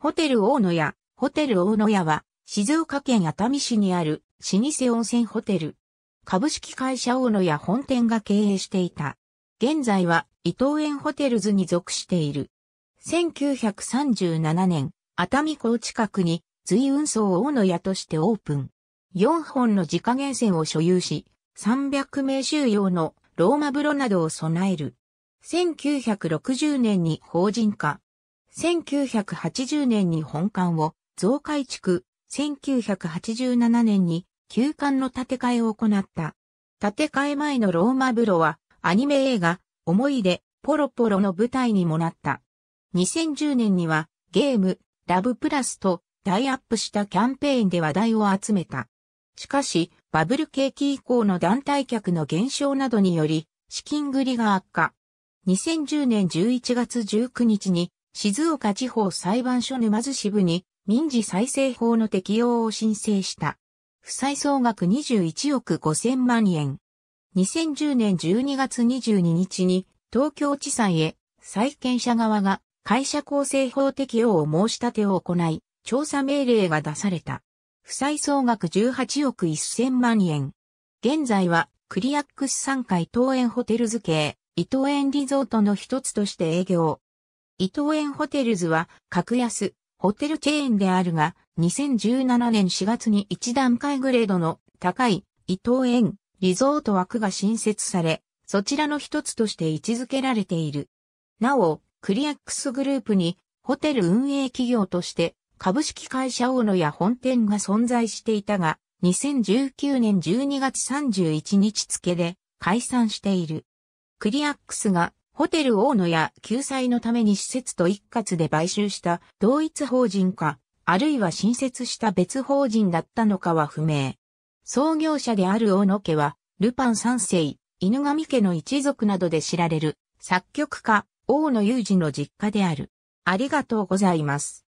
ホテル大野屋、ホテル大野屋は、静岡県熱海市にある老舗温泉ホテル。株式会社大野屋本店が経営していた。現在は伊東園ホテルズに属している。1937年、熱海港近くに随運送大野屋としてオープン。4本の自家源泉を所有し、300名収容のローマ風呂などを備える。1960年に法人化。1980年に本館を増改築、1987年に旧館の建て替えを行った。建て替え前のローマ風呂はアニメ映画、思い出、ポロポロの舞台にもなった。2010年にはゲーム、ラブプラスとタイアップしたキャンペーンで話題を集めた。しかし、バブル景気以降の団体客の減少などにより、資金繰りが悪化。2010年11月19日に静岡地方裁判所沼津支部に民事再生法の適用を申請した。負債総額21億5000万円。2010年12月22日に東京地裁へ債権者側が会社構成法適用を申し立てを行い、調査命令が出された。負債総額18億1000万円。現在はクリアックス3階東園ホテル付け、伊東園リゾートの一つとして営業。伊藤園ホテルズは格安ホテルチェーンであるが、2017年4月に1段階グレードの高い伊藤園リゾート枠が新設され、そちらの一つとして位置づけられている。なお、クリアックスグループにホテル運営企業として株式会社大野や本店が存在していたが、2019年12月31日付で解散している。クリアックスがホテル大野や救済のために施設と一括で買収した同一法人か、あるいは新設した別法人だったのかは不明。創業者である大野家は、ルパン三世、犬神家の一族などで知られる、作曲家、大野雄二の実家である。ありがとうございます。